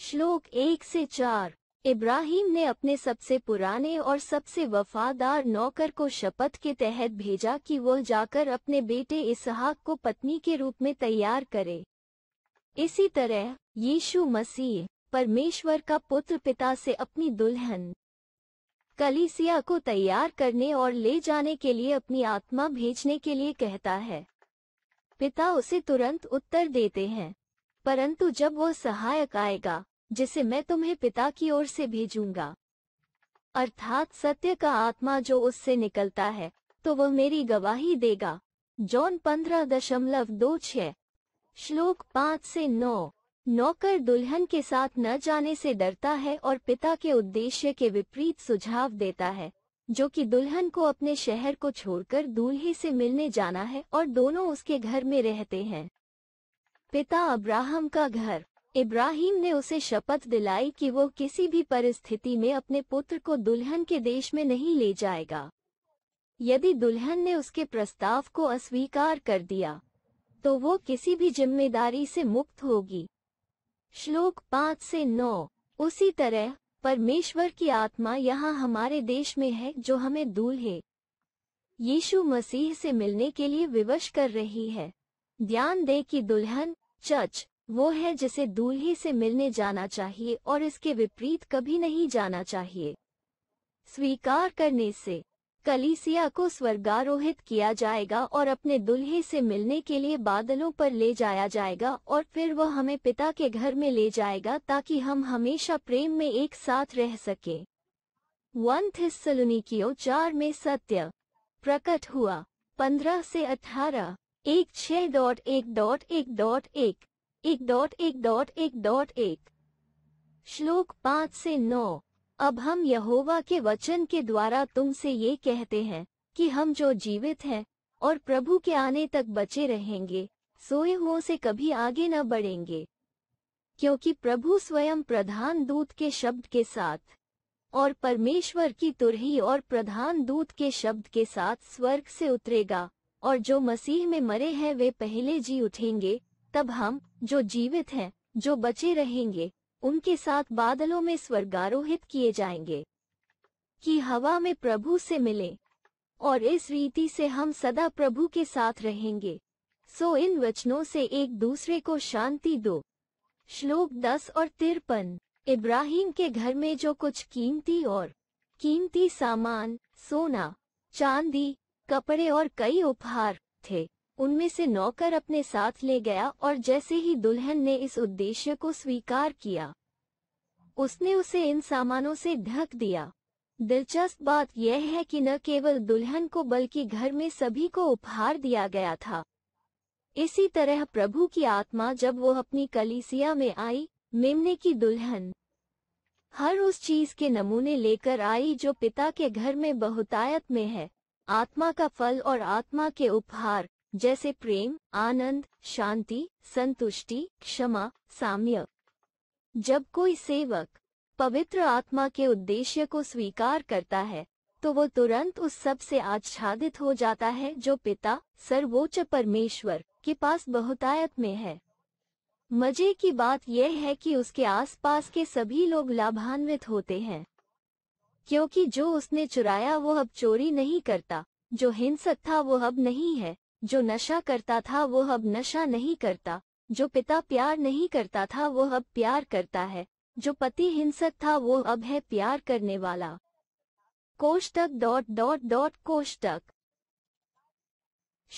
श्लोक एक से चार इब्राहिम ने अपने सबसे पुराने और सबसे वफादार नौकर को शपथ के तहत भेजा कि वह जाकर अपने बेटे इसहाक को पत्नी के रूप में तैयार करे इसी तरह यीशु मसीह परमेश्वर का पुत्र पिता से अपनी दुल्हन कलीसिया को तैयार करने और ले जाने के लिए अपनी आत्मा भेजने के लिए कहता है पिता उसे तुरंत उत्तर देते हैं परंतु जब वह सहायक आएगा जिसे मैं तुम्हें पिता की ओर से भेजूंगा अर्थात सत्य का आत्मा जो उससे निकलता है तो वह मेरी गवाही देगा जॉन पंद्रह दशमलव दो छ्लोक श्लोक पाँच से नौ नौकर दुल्हन के साथ न जाने से डरता है और पिता के उद्देश्य के विपरीत सुझाव देता है जो कि दुल्हन को अपने शहर को छोड़कर दूल्हे से मिलने जाना है और दोनों उसके घर में रहते हैं पिता अब्राहम का घर इब्राहिम ने उसे शपथ दिलाई कि वो किसी भी परिस्थिति में अपने पुत्र को दुल्हन के देश में नहीं ले जाएगा यदि दुल्हन ने उसके प्रस्ताव को अस्वीकार कर दिया तो वो किसी भी जिम्मेदारी से मुक्त होगी श्लोक पाँच से नौ उसी तरह परमेश्वर की आत्मा यहाँ हमारे देश में है जो हमें दूल्हे यीशु मसीह से मिलने के लिए विवश कर रही है ध्यान दें कि दुल्हन चर्च वो है जिसे दूल्हे से मिलने जाना चाहिए और इसके विपरीत कभी नहीं जाना चाहिए स्वीकार करने से कलीसिया को स्वर्गारोहित किया जाएगा और अपने दुल्हे से मिलने के लिए बादलों पर ले जाया जाएगा और फिर वह हमें पिता के घर में ले जाएगा ताकि हम हमेशा प्रेम में एक साथ रह सके वन थिसलुनिकियो चार में सत्य प्रकट हुआ पंद्रह से अठारह एक छः डॉट एक डॉट एक डॉट एक एक डॉट एक डॉट एक डॉट एक श्लोक पाँच से नौ अब हम यहोवा के वचन के द्वारा तुमसे ये कहते हैं कि हम जो जीवित हैं और प्रभु के आने तक बचे रहेंगे सोए हुओं से कभी आगे न बढ़ेंगे क्योंकि प्रभु स्वयं प्रधान दूत के शब्द के साथ और परमेश्वर की तुरही और प्रधान दूत के शब्द के साथ स्वर्ग से उतरेगा और जो मसीह में मरे हैं वे पहले जी उठेंगे तब हम जो जीवित हैं जो बचे रहेंगे उनके साथ बादलों में स्वर्गारोहित किए जाएंगे कि हवा में प्रभु से मिलें और इस रीति से हम सदा प्रभु के साथ रहेंगे सो इन वचनों से एक दूसरे को शांति दो श्लोक दस और तिरपन इब्राहिम के घर में जो कुछ कीमती और कीमती सामान सोना चांदी कपड़े और कई उपहार थे उनमें से नौकर अपने साथ ले गया और जैसे ही दुल्हन ने इस उद्देश्य को स्वीकार किया उसने उसे इन सामानों से ढक दिया दिलचस्प बात यह है कि न केवल दुल्हन को बल्कि घर में सभी को उपहार दिया गया था इसी तरह प्रभु की आत्मा जब वो अपनी कलीसिया में आई मेमने की दुल्हन हर उस चीज के नमूने लेकर आई जो पिता के घर में बहुतायत में है आत्मा का फल और आत्मा के उपहार जैसे प्रेम आनंद शांति संतुष्टि क्षमा साम्य जब कोई सेवक पवित्र आत्मा के उद्देश्य को स्वीकार करता है तो वो तुरंत उस सब से आच्छादित हो जाता है जो पिता सर्वोच्च परमेश्वर के पास बहुतायत में है मजे की बात यह है कि उसके आसपास के सभी लोग लाभान्वित होते हैं क्योंकि जो उसने चुराया वो अब चोरी नहीं करता जो हिंसक था वो अब नहीं है जो नशा करता था वो अब नशा नहीं करता जो पिता प्यार नहीं करता था वो अब प्यार करता है जो पति हिंसक था वो अब है प्यार करने वाला कोष्टक डॉट डॉट डॉट कोष्टक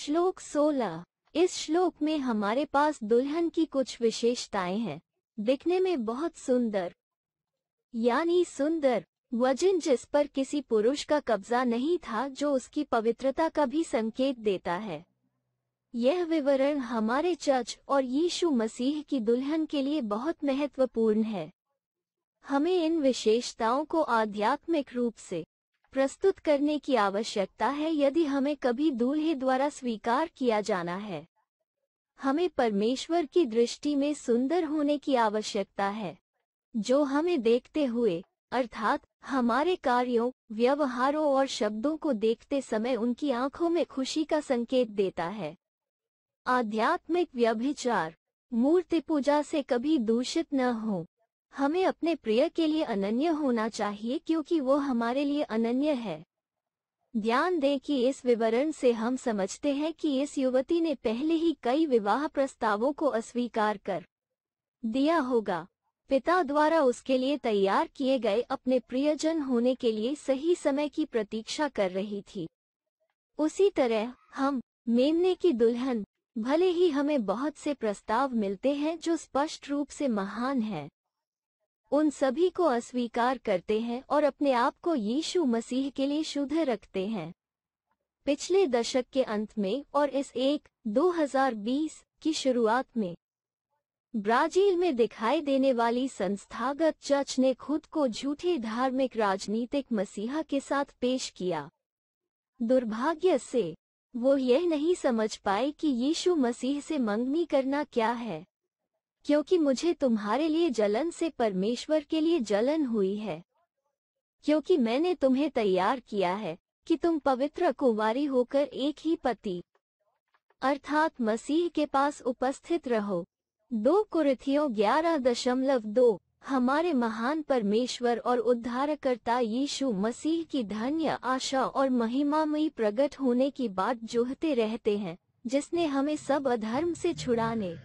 श्लोक 16 इस श्लोक में हमारे पास दुल्हन की कुछ विशेषताएं हैं दिखने में बहुत सुंदर यानी सुंदर वजन जिस पर किसी पुरुष का कब्जा नहीं था जो उसकी पवित्रता का भी संकेत देता है यह विवरण हमारे चर्च और यीशु मसीह की दुल्हन के लिए बहुत महत्वपूर्ण है हमें इन विशेषताओं को आध्यात्मिक रूप से प्रस्तुत करने की आवश्यकता है यदि हमें कभी दूल्हे द्वारा स्वीकार किया जाना है हमें परमेश्वर की दृष्टि में सुंदर होने की आवश्यकता है जो हमें देखते हुए अर्थात हमारे कार्यों व्यवहारों और शब्दों को देखते समय उनकी आंखों में खुशी का संकेत देता है आध्यात्मिक व्यभिचार मूर्ति पूजा से कभी दूषित न हो हमें अपने प्रिय के लिए अनन्य होना चाहिए क्योंकि वो हमारे लिए अनन्य है ध्यान दें कि इस विवरण से हम समझते हैं कि इस युवती ने पहले ही कई विवाह प्रस्तावों को अस्वीकार कर दिया होगा पिता द्वारा उसके लिए तैयार किए गए अपने प्रियजन होने के लिए सही समय की प्रतीक्षा कर रही थी उसी तरह हम मेमने की दुल्हन भले ही हमें बहुत से प्रस्ताव मिलते हैं जो स्पष्ट रूप से महान हैं उन सभी को अस्वीकार करते हैं और अपने आप को यीशु मसीह के लिए शुद्ध रखते हैं पिछले दशक के अंत में और इस एक 2020 की शुरुआत में ब्राजील में दिखाई देने वाली संस्थागत चर्च ने खुद को झूठे धार्मिक राजनीतिक मसीहा के साथ पेश किया दुर्भाग्य से वो यह नहीं समझ पाए कि यीशु मसीह से मंगनी करना क्या है क्योंकि मुझे तुम्हारे लिए जलन से परमेश्वर के लिए जलन हुई है क्योंकि मैंने तुम्हें तैयार किया है कि तुम पवित्र कुमारी होकर एक ही पति अर्थात मसीह के पास उपस्थित रहो दो कुरथियों ग्यारह दशमलव दो हमारे महान परमेश्वर और उद्धारकर्ता यीशु मसीह की धन्य आशा और महिमामयी प्रकट होने की बात जोहते रहते हैं जिसने हमें सब अधर्म से छुड़ाने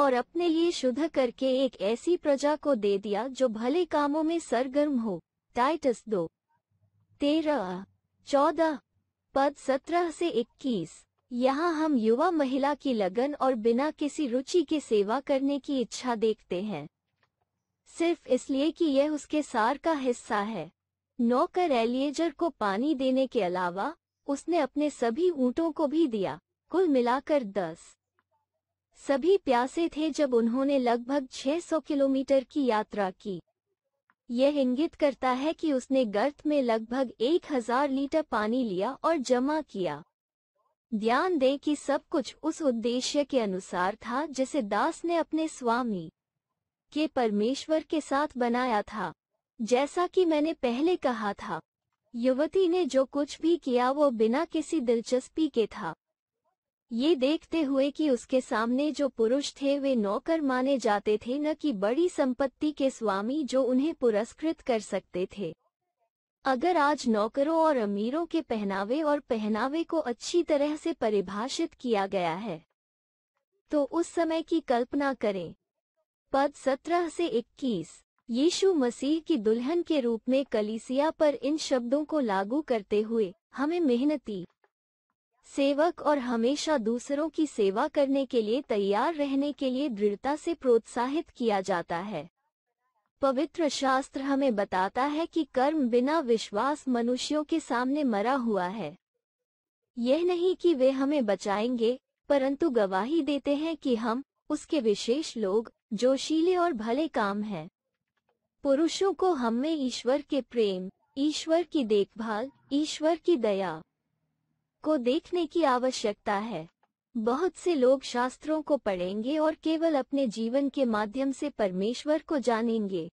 और अपने लिए शुद्ध करके एक ऐसी प्रजा को दे दिया जो भले कामों में सरगर्म हो टाइटस दो तेरह चौदह पद सत्रह से इक्कीस यहाँ हम युवा महिला की लगन और बिना किसी रुचि के सेवा करने की इच्छा देखते हैं सिर्फ इसलिए कि यह उसके सार का हिस्सा है नौकर एलिएजर को पानी देने के अलावा उसने अपने सभी ऊँटों को भी दिया कुल मिलाकर दस सभी प्यासे थे जब उन्होंने लगभग 600 किलोमीटर की यात्रा की यह इंगित करता है कि उसने गर्त में लगभग 1000 लीटर पानी लिया और जमा किया ध्यान दें कि सब कुछ उस उद्देश्य के अनुसार था जिसे दास ने अपने स्वामी के परमेश्वर के साथ बनाया था जैसा कि मैंने पहले कहा था युवती ने जो कुछ भी किया वो बिना किसी दिलचस्पी के था ये देखते हुए कि उसके सामने जो पुरुष थे वे नौकर माने जाते थे न कि बड़ी संपत्ति के स्वामी जो उन्हें पुरस्कृत कर सकते थे अगर आज नौकरों और अमीरों के पहनावे और पहनावे को अच्छी तरह से परिभाषित किया गया है तो उस समय की कल्पना करें पद 17 से 21 यीशु मसीह की दुल्हन के रूप में कलीसिया पर इन शब्दों को लागू करते हुए हमें मेहनती सेवक और हमेशा दूसरों की सेवा करने के लिए तैयार रहने के लिए दृढ़ता से प्रोत्साहित किया जाता है पवित्र शास्त्र हमें बताता है कि कर्म बिना विश्वास मनुष्यों के सामने मरा हुआ है यह नहीं कि वे हमें बचाएंगे परंतु गवाही देते हैं कि हम उसके विशेष लोग जोशीले और भले काम है पुरुषों को हम में ईश्वर के प्रेम ईश्वर की देखभाल ईश्वर की दया को देखने की आवश्यकता है बहुत से लोग शास्त्रों को पढ़ेंगे और केवल अपने जीवन के माध्यम से परमेश्वर को जानेंगे